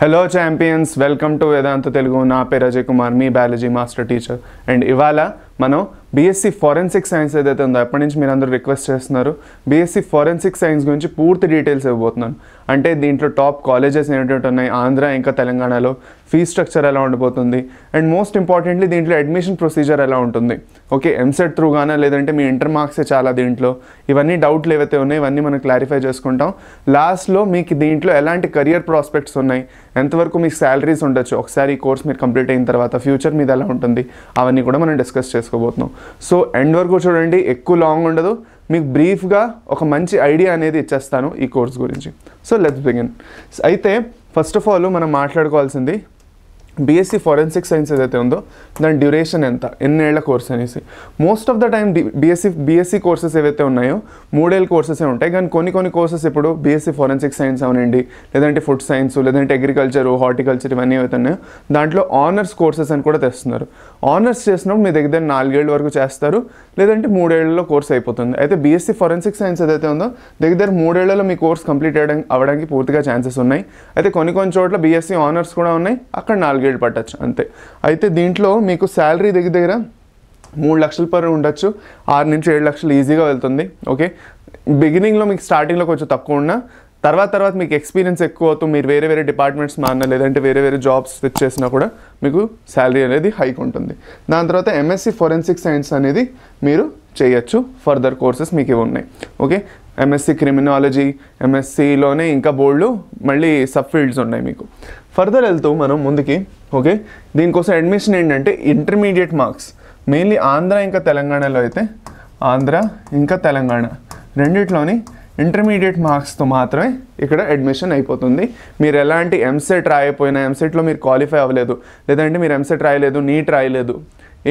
Hello champions, welcome to Vedanta Telugu. I am Rajay Kumar, my biology master teacher. And Ivala, మనం BSc forensic science ఏదైతే ఉందో ఎప్పటి నుంచి మీరు అందరూ రిక్వెస్ట్ చేస్తున్నారు బీఎస్సీ ఫారెన్సిక్ సైన్స్ గురించి పూర్తి డీటెయిల్స్ ఇవ్వబోతున్నాను అంటే దీంట్లో టాప్ కాలేజెస్ ఏంటంటే ఉన్నాయి ఆంధ్ర ఇంకా తెలంగాణలో ఫీ స్ట్రక్చర్ ఎలా ఉండబోతుంది అండ్ మోస్ట్ ఇంపార్టెంట్లీ దీంట్లో అడ్మిషన్ ప్రొసీజర్ ఎలా ఉంటుంది ఓకే ఎంసెట్ త్రూ కానీ లేదంటే మీ ఇంటర్ మార్క్సే చాలా దీంట్లో ఇవన్నీ డౌట్లు ఏవైతే ఉన్నాయి ఇవన్నీ మనం క్లారిఫై చేసుకుంటాం లాస్ట్లో మీకు దీంట్లో ఎలాంటి కెరియర్ ప్రాస్పెక్ట్స్ ఉన్నాయి ఎంతవరకు మీకు శాలరీస్ ఉండొచ్చు ఒకసారి ఈ కోర్స్ మీరు కంప్లీట్ అయిన తర్వాత ఫ్యూచర్ మీద ఎలా ఉంటుంది అవన్నీ కూడా మనం డిస్కస్ చేసుకుంటాం తెలుసుకోబోతున్నాం సో ఎండ్ వరకు చూడండి ఎక్కువ లాంగ్ ఉండదు మీకు బ్రీఫ్గా ఒక మంచి ఐడియా అనేది ఇచ్చేస్తాను ఈ కోర్స్ గురించి సో లెట్స్ బిగిన్ అయితే ఫస్ట్ ఆఫ్ ఆల్ మనం మాట్లాడుకోవాల్సింది బీఎస్సీ ఫారెన్సిక్ సైన్స్ ఏదైతే ఉందో దాని డ్యూరేషన్ ఎంత ఎన్నేళ్ల కోర్స్ అనేసి most of the time BSc BSc courses ఏవైతే ఉన్నాయో మూడేళ్ళ కోర్సెసే ఉంటాయి కానీ కొన్ని కొన్ని కోర్సెస్ ఇప్పుడు బీఎస్సీ ఫారెన్సిక్ సైన్స్ అవనండి లేదంటే ఫుడ్ సైన్స్ లేదంటే అగ్రికల్చర్ హార్టికల్చర్ ఇవన్నీ ఏవైతే ఉన్నాయో దాంట్లో ఆనర్స్ కోర్సెస్ అని కూడా తెస్తున్నారు ఆనర్స్ చేసినప్పుడు మీ దగ్గర నాలుగేళ్ళ వరకు చేస్తారు లేదంటే మూడేళ్లలో కోర్స్ అయిపోతుంది అయితే బీఎస్సీ ఫారెన్సిక్ సైన్స్ ఏదైతే ఉందో దగ్గర మూడేళ్లలో మీ కోర్స్ కంప్లీట్ అవ్వడానికి పూర్తిగా ఛాన్సెస్ ఉన్నాయి అయితే కొన్ని కొన్ని చోట్ల బీఎస్సీ ఆనర్స్ e కూడా ఉన్నాయి అక్కడ నాలుగేళ్ళు బ్రిగేడ్ పట్టచ్చు అంతే అయితే దీంట్లో మీకు శాలరీ దగ్గర దగ్గర మూడు లక్షల పర్ ఉండొచ్చు ఆరు నుంచి ఏడు లక్షలు ఈజీగా వెళ్తుంది ఓకే బిగినింగ్లో మీకు స్టార్టింగ్లో కొంచెం తక్కువ ఉన్నా తర్వాత తర్వాత మీకు ఎక్స్పీరియన్స్ ఎక్కువ అవుతుంది మీరు వేరే వేరే డిపార్ట్మెంట్స్ మారినా లేదంటే వేరే వేరే జాబ్స్ తెచ్చేసినా కూడా మీకు శాలరీ అనేది హైక్ ఉంటుంది దాని తర్వాత ఎంఎస్సి ఫొరెన్సిక్ సైన్స్ అనేది మీరు చేయొచ్చు ఫర్దర్ కోర్సెస్ మీకు ఇవి ఉన్నాయి ఓకే ఎంఎస్సి క్రిమినాలజీ ఎంఎస్సిలోనే ఇంకా బోర్డు మళ్ళీ సబ్ ఫీల్డ్స్ ఉన్నాయి మీకు ఫర్దర్ వెళ్తూ మనం ముందుకి ఓకే దీనికోసం అడ్మిషన్ ఏంటంటే ఇంటర్మీడియట్ మార్క్స్ మెయిన్లీ ఆంధ్ర ఇంకా తెలంగాణలో అయితే ఆంధ్ర ఇంకా తెలంగాణ రెండిట్లోని ఇంటర్మీడియట్ మార్క్స్తో మాత్రమే ఇక్కడ అడ్మిషన్ అయిపోతుంది మీరు ఎలాంటి ఎంసెట్ e రాయపోయినా ఎంసెట్లో e మీరు క్వాలిఫై అవ్వలేదు లేదంటే మీరు ఎంసెట్ e రాయలేదు నీట్ రాయలేదు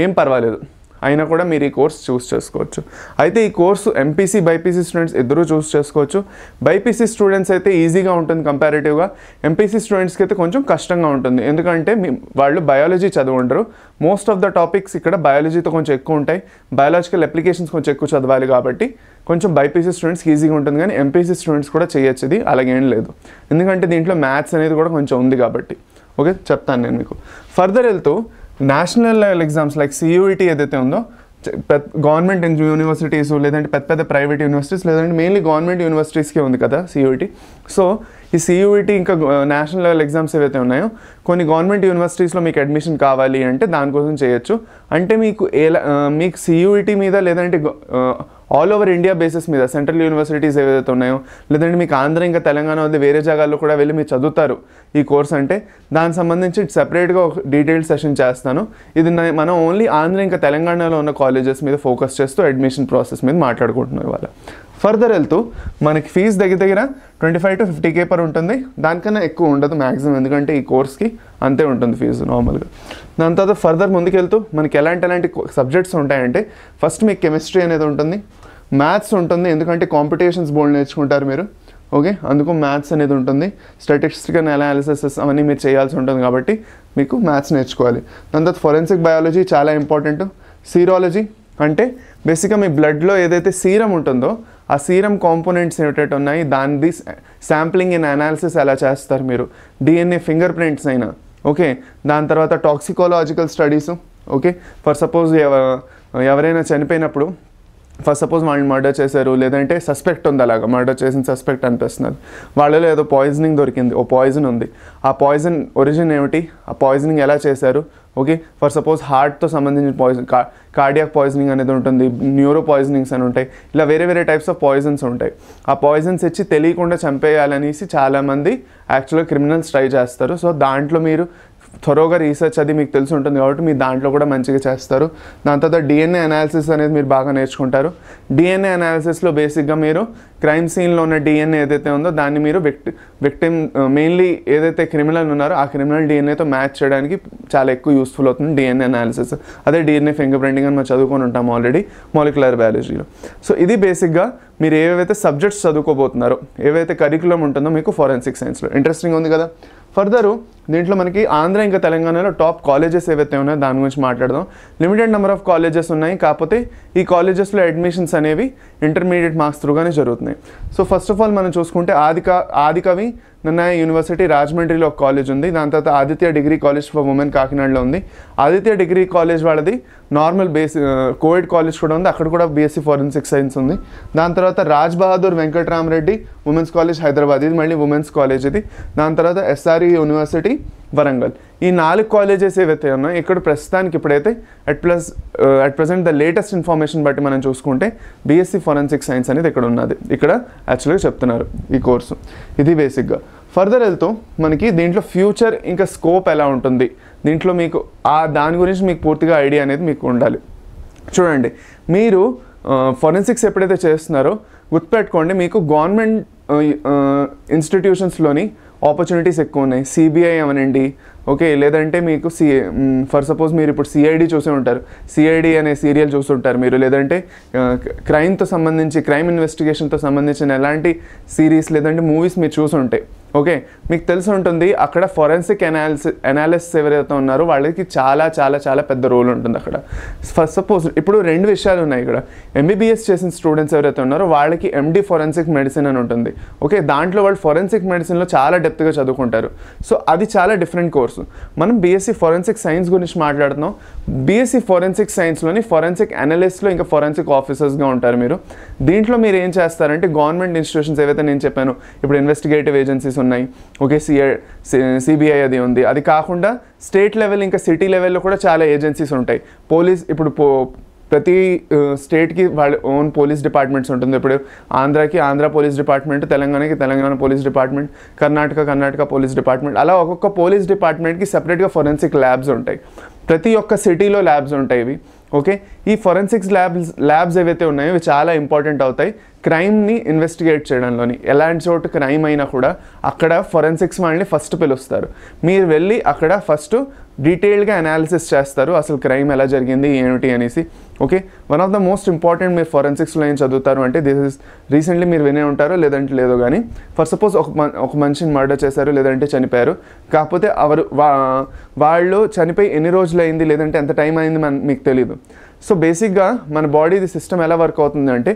ఏం పర్వాలేదు అయినా కూడా మీరు ఈ కోర్స్ చూస్ చేసుకోవచ్చు అయితే ఈ కోర్సు ఎంపీసీ బైపీసీ స్టూడెంట్స్ ఇద్దరూ చూస్ చేసుకోవచ్చు బైపీసీ స్టూడెంట్స్ అయితే ఈజీగా ఉంటుంది కంపారిటివ్గా ఎంపీసీ స్టూడెంట్స్కి అయితే కొంచెం కష్టంగా ఉంటుంది ఎందుకంటే వాళ్ళు బయాలజీ ఉంటారు మోస్ట్ ఆఫ్ ద టాపిక్స్ ఇక్కడ బయాలజీతో కొంచెం ఎక్కువ ఉంటాయి బయాలజికల్ అప్లికేషన్స్ కొంచెం ఎక్కువ చదవాలి కాబట్టి కొంచెం బైపీసీ స్టూడెంట్స్కి ఈజీగా ఉంటుంది కానీ ఎంపీసీ స్టూడెంట్స్ కూడా చేయొచ్చు ఇది అలాగేం లేదు ఎందుకంటే దీంట్లో మ్యాథ్స్ అనేది కూడా కొంచెం ఉంది కాబట్టి ఓకే చెప్తాను నేను మీకు ఫర్దర్ వెళ్తూ national level exams like CUET ఏదైతే ఉందో గవర్నమెంట్ యూనివర్సిటీస్ లేదంటే పెద్ద పెద్ద ప్రైవేట్ యూనివర్సిటీస్ లేదంటే మెయిన్లీ గవర్నమెంట్ యూనివర్సిటీస్కే ఉంది కదా సియూటీ సో ఈ సియూఈటీ e ఇంకా నేషనల్ లెవెల్ ఎగ్జామ్స్ ఏవైతే ఉన్నాయో కొన్ని గవర్నమెంట్ యూనివర్సిటీస్లో మీకు అడ్మిషన్ కావాలి అంటే దానికోసం చేయొచ్చు అంటే మీకు ఏ మీకు సియూఈటీ e మీద లేదంటే ఆల్ ఓవర్ ఇండియా బేసిస్ మీద సెంట్రల్ యూనివర్సిటీస్ ఏవైతే ఉన్నాయో లేదంటే మీకు ఆంధ్ర ఇంకా తెలంగాణ వద్ద వేరే జాగాల్లో కూడా వెళ్ళి మీరు చదువుతారు ఈ కోర్స్ అంటే దానికి సంబంధించి సెపరేట్గా ఒక డీటెయిల్ సెషన్ చేస్తాను ఇది మనం ఓన్లీ ఆంధ్ర ఇంకా తెలంగాణలో ఉన్న కాలేజెస్ మీద ఫోకస్ చేస్తూ అడ్మిషన్ ప్రాసెస్ మీద మాట్లాడుకుంటున్నాం ఇవాళ ఫర్దర్ వెళ్తూ మనకి ఫీజు దగ్గర దగ్గర twenty five to fifty K per ఉంటుంది దానికన్నా ఎక్కువ ఉండదు మ్యాక్సిమం ఎందుకంటే ఈ కోర్స్కి అంతే ఉంటుంది ఫీజు నార్మల్గా దాని తర్వాత ఫర్దర్ ముందుకెళ్తూ మనకి ఎలాంటి ఎలాంటి సబ్జెక్ట్స్ ఉంటాయంటే ఫస్ట్ మీకు కెమిస్ట్రీ అనేది ఉంటుంది మ్యాథ్స్ ఉంటుంది ఎందుకంటే కాంపిటీషన్స్ బోల్డ్ నేర్చుకుంటారు మీరు ఓకే అందుకు మ్యాథ్స్ అనేది ఉంటుంది స్టాటిస్టికల్ అనాలిసిస్ అవన్నీ మీరు చేయాల్సి ఉంటుంది కాబట్టి మీకు మ్యాథ్స్ నేర్చుకోవాలి దాని తర్వాత ఫొరెన్సిక్ బయాలజీ చాలా ఇంపార్టెంట్ సీరాలజీ అంటే బేసిక్గా మీ బ్లడ్లో ఏదైతే సీరం ఉంటుందో ఆ సీరం కాంపోనెంట్స్ ఏమిటైతే ఉన్నాయి దానిది శాంప్లింగ్ అండ్ అనాలిసిస్ ఎలా చేస్తారు మీరు డిఎన్ఏ ఫింగర్ ప్రింట్స్ అయినా ఓకే దాని తర్వాత toxicological studies okay for suppose ఎవరైనా చనిపోయినప్పుడు ఫస్ట్ సపోజ్ వాళ్ళని మర్డర్ చేశారు లేదంటే సస్పెక్ట్ ఉంది అలాగా మర్డర్ చేసిన సస్పెక్ట్ అనిపిస్తున్నారు వాళ్ళలో ఏదో పాయిజనింగ్ దొరికింది ఓ పాయిజన్ ఉంది ఆ పాయిజన్ ఒరిజిన్ ఏమిటి ఆ పాయిజనింగ్ ఎలా చేశారు ఓకే ఫర్ సపోజ్ హార్ట్తో సంబంధించిన పాయిజన్ కార్డియాక్ పాయిజనింగ్ అనేది ఉంటుంది న్యూరో పాయిజనింగ్స్ అని ఉంటాయి ఇలా వేరే వేరే టైప్స్ ఆఫ్ పాయిజన్స్ ఉంటాయి ఆ పాయిజన్స్ ఇచ్చి తెలియకుండా చంపేయాలనేసి చాలామంది యాక్చువల్గా క్రిమినల్స్ ట్రై చేస్తారు సో దాంట్లో మీరు త్వరగా రీసెర్చ్ అది మీకు తెలిసి ఉంటుంది కాబట్టి మీరు దాంట్లో కూడా మంచిగా చేస్తారు దాని తర్వాత డిఎన్ఏ అనాలిసిస్ అనేది మీరు బాగా నేర్చుకుంటారు డిఎన్ఏ అనాలిసిస్లో బేసిక్గా మీరు క్రైమ్ సీన్లో ఉన్న డిఎన్ఏ ఏదైతే ఉందో దాన్ని మీరు విక్టి విక్టిమ్ మెయిన్లీ ఏదైతే క్రిమినల్ ఉన్నారో ఆ క్రిమినల్ డిఎన్ఏతో మ్యాచ్ చేయడానికి చాలా ఎక్కువ యూస్ఫుల్ అవుతుంది డిఎన్ఏ అనాలిసిస్ అదే డిఎన్ఏ ఫింగర్ ప్రింటింగ్ అని మనం చదువుకొని ఉంటాం ఆల్రెడీ మాలిక్యులర్ బయాలజీలో సో ఇది బేసిక్గా మీరు ఏవైతే సబ్జెక్ట్స్ చదువుకోబోతున్నారో ఏవైతే కరికులం ఉంటుందో మీకు ఫోరెన్సిక్ సైన్స్లో ఇంట్రెస్టింగ్ ఉంది కదా ఫర్దరు దీంట్లో మనకి ఆంధ్ర ఇంకా తెలంగాణలో టాప్ కాలేజెస్ ఏవైతే ఉన్నాయో దాని గురించి మాట్లాడదాం లిమిటెడ్ నెంబర్ ఆఫ్ కాలేజెస్ ఉన్నాయి కాకపోతే ఈ కాలేజెస్లో అడ్మిషన్స్ అనేవి ఇంటర్మీడియట్ మార్క్స్ త్రూగానే జరుగుతున్నాయి సో ఫస్ట్ ఆఫ్ ఆల్ మనం చూసుకుంటే ఆదిక ఆదికవి నిన్న యూనివర్సిటీ రాజమండ్రిలో ఒక కాలేజ్ ఉంది దాని తర్వాత Aditya degree college for women కాకినాడలో ఉంది ఆదిత్య డిగ్రీ కాలేజ్ వాళ్ళది నార్మల్ బేసి కోవిడ్ కాలేజ్ కూడా ఉంది అక్కడ కూడా బీఎస్సీ ఫారెన్సిక్ సైన్స్ ఉంది దాని తర్వాత రాజ్ బహదూర్ వెంకట్రామరెడ్డి ఉమెన్స్ కాలేజ్ హైదరాబాద్ ఇది మళ్ళీ ఉమెన్స్ కాలేజ్ ఇది దాని తర్వాత ఎస్ఆర్ఈ యూనివర్సిటీ e వరంగల్ ఈ నాలుగు కాలేజెస్ ఏవైతే ఉన్నాయో ఇక్కడ ప్రస్తుతానికి ఇప్పుడైతే at plus at present the latest information బట్టి మనం చూసుకుంటే బీఎస్సీ ఫారెన్సిక్ సైన్స్ అనేది ఇక్కడ ఉన్నది ఇక్కడ యాక్చువల్గా చెప్తున్నారు ఈ కోర్సు ఇది బేసిక్గా ఫర్దర్ వెళ్తూ మనకి దీంట్లో ఫ్యూచర్ ఇంకా స్కోప్ ఎలా ఉంటుంది దీంట్లో మీకు ఆ దాని గురించి మీకు పూర్తిగా ఐడియా అనేది మీకు ఉండాలి చూడండి మీరు ఫొరెన్సిక్స్ ఎప్పుడైతే చేస్తున్నారో గుర్తుపెట్టుకోండి మీకు గవర్నమెంట్ ఇన్స్టిట్యూషన్స్లోని ఆపర్చునిటీస్ ఎక్కువ ఉన్నాయి సిబిఐ అవనండి ఓకే లేదంటే మీకు సి ఫర్ సపోజ్ మీరు ఇప్పుడు సిఐడి చూసే ఉంటారు సిఐడి అనే సీరియల్ చూస్తుంటారు మీరు లేదంటే క్రైమ్తో సంబంధించి క్రైమ్ ఇన్వెస్టిగేషన్తో సంబంధించిన ఎలాంటి సిరీస్ లేదంటే మూవీస్ మీరు ఉంటాయి ఓకే మీకు తెలిసి ఉంటుంది అక్కడ ఫొరెన్సిక్ అనాలిసి అనాలిసిస్ ఎవరైతే ఉన్నారో వాళ్ళకి చాలా చాలా చాలా పెద్ద రోల్ ఉంటుంది అక్కడ ఫస్ట్ సపోజ్ ఇప్పుడు రెండు విషయాలు ఉన్నాయి ఇక్కడ ఎంబీబీఎస్ చేసిన స్టూడెంట్స్ ఎవరైతే ఉన్నారో వాళ్ళకి ఎండి ఫొరెన్సిక్ మెడిసిన్ అని ఉంటుంది ఓకే దాంట్లో వాళ్ళు ఫొరెన్సిక్ మెడిసిన్లో చాలా డెప్త్గా చదువుకుంటారు సో అది చాలా డిఫరెంట్ కోర్స్ కోర్సు మనం బీఎస్సీ ఫారెన్సిక్ సైన్స్ గురించి మాట్లాడుతున్నాం బీఎస్సీ ఫారెన్సిక్ సైన్స్లోని ఫారెన్సిక్ అనలిస్ట్లో ఇంకా ఫోరెన్సిక్ ఆఫీసర్స్గా ఉంటారు మీరు దీంట్లో మీరు ఏం చేస్తారంటే గవర్నమెంట్ ఇన్స్టిట్యూషన్స్ ఏవైతే నేను చెప్పాను ఇప్పుడు ఇన్వెస్టిగేటివ్ ఏజెన్సీస్ ఉన్నాయి ఓకే సిఐ సిబిఐ అది ఉంది అది కాకుండా స్టేట్ లెవెల్ ఇంకా సిటీ లెవెల్లో కూడా చాలా ఏజెన్సీస్ ఉంటాయి పోలీస్ ఇప్పుడు పో ప్రతి స్టేట్కి వాళ్ళ ఓన్ పోలీస్ డిపార్ట్మెంట్స్ ఉంటుంది ఇప్పుడు ఆంధ్రాకి ఆంధ్ర పోలీస్ డిపార్ట్మెంట్ తెలంగాణకి Telangana police department Karnataka Karnataka police department అలా ఒక్కొక్క పోలీస్ డిపార్ట్మెంట్కి సపరేట్గా ఫొరెన్సిక్ ల్యాబ్స్ ఉంటాయి ప్రతి ఒక్క సిటీలో ల్యాబ్స్ ఉంటాయి ఇవి ఓకే ఈ ఫొరెన్సిక్స్ ల్యాబ్స్ ల్యాబ్స్ ఏవైతే ఉన్నాయో ఇవి చాలా ఇంపార్టెంట్ అవుతాయి క్రైమ్ని ఇన్వెస్టిగేట్ చేయడంలోని ఎలాంటి చోటు క్రైమ్ అయినా కూడా అక్కడ ఫొరెన్సిక్స్ వాళ్ళని ఫస్ట్ పిలుస్తారు మీరు వెళ్ళి అక్కడ ఫస్ట్ డీటెయిల్డ్గా అనాలిసిస్ చేస్తారు అసలు క్రైమ్ ఎలా జరిగింది ఏమిటి అనేసి okay one of the most important మీరు ఫొరెన్సిక్స్లో ఏం చదువుతారు అంటే దిస్ ఇస్ రీసెంట్లీ మీరు వినే ఉంటారు లేదంటే లేదో కానీ ఫర్ సపోజ్ ఒక ఒక మనిషిని మర్డర్ చేశారు లేదంటే చనిపోయారు కాకపోతే అవరు వాళ్ళు చనిపోయి ఎన్ని రోజులు అయింది లేదంటే ఎంత టైం అయింది మన మీకు తెలియదు సో బేసిక్గా మన బాడీ సిస్టమ్ ఎలా వర్క్ అవుతుంది అంటే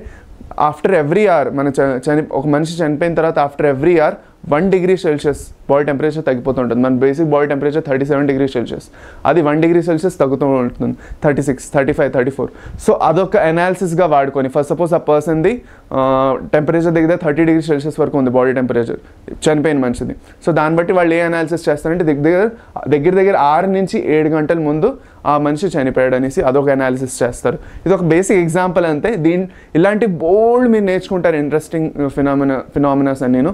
ఆఫ్టర్ ఎవ్రీ అవర్ మన చని ఒక మనిషి చనిపోయిన తర్వాత after every hour one degree Celsius body temperature తగ్గిపోతుంటుంది మన basic body temperature thirty seven degree Celsius అది వన్ డిగ్రీ సెల్సియస్ తగ్గుతూ ఉంటుంది thirty six thirty five thirty four so అదొక అనాలిసిస్గా వాడుకొని ఫస్ట్ సపోజ్ ఆ పర్సన్ది టెంపరేచర్ దగ్గర థర్టీ డిగ్రీ సెల్సియస్ వరకు ఉంది బాడీ టెంపరేచర్ చనిపోయిన మంచిది సో దాన్ని బట్టి వాళ్ళు ఏ అనాలిసిస్ చేస్తారంటే దగ్గర దగ్గర దగ్గర ఆరు నుంచి ఏడు గంటల ముందు ఆ మనిషి చనిపోయాడు అనేసి అదొక అనాలిసిస్ చేస్తారు ఇది ఒక బేసిక్ ఎగ్జాంపుల్ అంతే దీని ఇలాంటి బోల్డ్ మీరు నేర్చుకుంటారు ఇంట్రెస్టింగ్ ఫినామినా ఫినామినాస్ అని నేను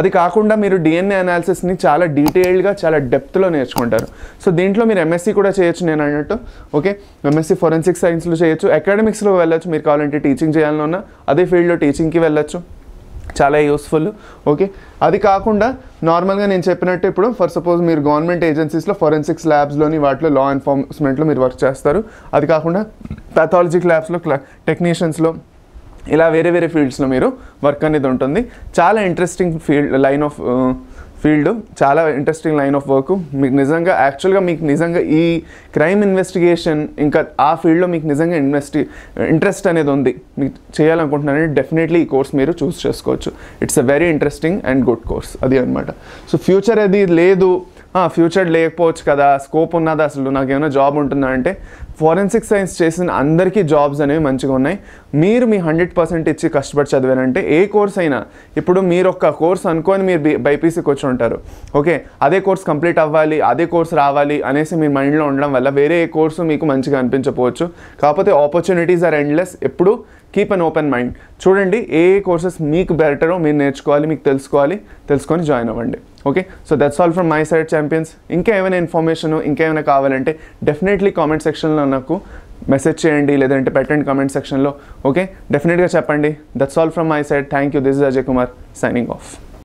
అది కాకుండా మీరు డిఎన్ఏ అనాలిసిస్ని చాలా డీటెయిల్డ్గా చాలా డెప్త్లో నేర్చుకుంటారు సో దీంట్లో మీరు ఎంఎస్సీ కూడా చేయొచ్చు నేను అన్నట్టు ఓకే ఎంఎస్సీ ఫొరెన్సిక్ సైన్స్లో చేయొచ్చు అకాడమిక్స్లో వెళ్ళొచ్చు మీరు కావాలంటే టీచింగ్ ఉన్న అదే ఫీల్డ్లో టీచింగ్కి వెళ్ళొచ్చు చాలా యూస్ఫుల్ ఓకే అది కాకుండా నార్మల్గా నేను చెప్పినట్టు ఇప్పుడు ఫర్ సపోజ్ మీరు గవర్నమెంట్ ఏజెన్సీస్లో ఫొరెన్సిక్స్ ల్యాబ్స్లోని వాటిలో లా ఎన్ఫోర్స్మెంట్లో మీరు వర్క్ చేస్తారు అది కాకుండా పాథాలజిక్ ల్యాబ్స్లో టెక్నీషియన్స్లో ఇలా వేరే వేరే ఫీల్డ్స్లో మీరు వర్క్ అనేది ఉంటుంది చాలా interesting field line of field చాలా ఇంట్రెస్టింగ్ లైన్ ఆఫ్ వర్క్ మీకు నిజంగా యాక్చువల్గా మీకు నిజంగా ఈ క్రైమ్ ఇన్వెస్టిగేషన్ ఇంకా ఆ ఫీల్డ్లో మీకు నిజంగా ఇన్వెస్టి ఇంట్రెస్ట్ అనేది ఉంది మీకు చేయాలనుకుంటున్నారని డెఫినెట్లీ ఈ కోర్స్ మీరు చూస్ చేసుకోవచ్చు it's a very interesting and good course అది అనమాట సో ఫ్యూచర్ అది లేదు ఫ్యూచర్ లేకపోవచ్చు కదా స్కోప్ ఉన్నదా అసలు నాకేమైనా జాబ్ ఉంటుందా అంటే ఫారెన్సిక్ సైన్స్ చేసిన అందరికీ జాబ్స్ అనేవి మంచిగా ఉన్నాయి మీరు మీ హండ్రెడ్ పర్సెంట్ ఇచ్చి కష్టపడి చదివారంటే ఏ కోర్స్ అయినా ఇప్పుడు మీరు ఒక కోర్స్ అనుకొని మీరు బైపీసీకి వచ్చి ఉంటారు ఓకే అదే కోర్స్ కంప్లీట్ అవ్వాలి అదే కోర్స్ రావాలి అనేసి మీ మైండ్లో ఉండడం వల్ల వేరే ఏ కోర్సు మీకు మంచిగా అనిపించకపోవచ్చు కాకపోతే ఆపర్చునిటీస్ ఆర్ ఎండ్లెస్ ఎప్పుడు కీప్ అన్ ఓపెన్ మైండ్ చూడండి ఏ ఏ కోర్సెస్ మీకు బెటరో మీరు నేర్చుకోవాలి మీకు తెలుసుకోవాలి తెలుసుకొని జాయిన్ అవ్వండి okay so that's all from my side champions ఇంకా ఏమైనా ఇన్ఫర్మేషన్ ఇంకా ఏమైనా కావాలంటే డెఫినెట్లీ కామెంట్ సెక్షన్లో నాకు మెసేజ్ చేయండి లేదంటే పెట్టండి కామెంట్ సెక్షన్లో ఓకే డెఫినెట్గా చెప్పండి that's all from my side thank you this is Ajay Kumar signing of